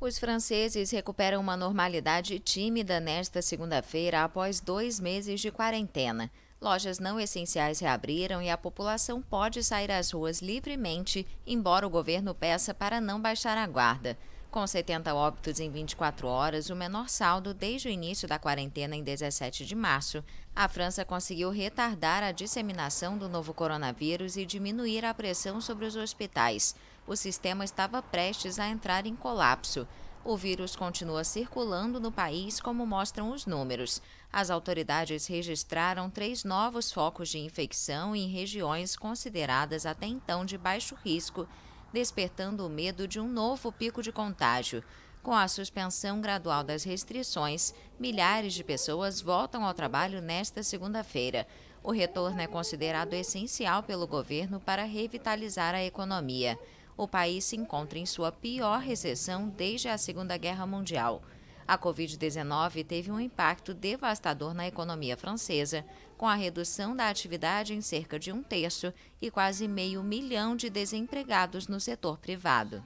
Os franceses recuperam uma normalidade tímida nesta segunda-feira após dois meses de quarentena. Lojas não essenciais reabriram e a população pode sair às ruas livremente, embora o governo peça para não baixar a guarda. Com 70 óbitos em 24 horas, o menor saldo desde o início da quarentena em 17 de março, a França conseguiu retardar a disseminação do novo coronavírus e diminuir a pressão sobre os hospitais. O sistema estava prestes a entrar em colapso. O vírus continua circulando no país, como mostram os números. As autoridades registraram três novos focos de infecção em regiões consideradas até então de baixo risco despertando o medo de um novo pico de contágio. Com a suspensão gradual das restrições, milhares de pessoas voltam ao trabalho nesta segunda-feira. O retorno é considerado essencial pelo governo para revitalizar a economia. O país se encontra em sua pior recessão desde a Segunda Guerra Mundial. A Covid-19 teve um impacto devastador na economia francesa, com a redução da atividade em cerca de um terço e quase meio milhão de desempregados no setor privado.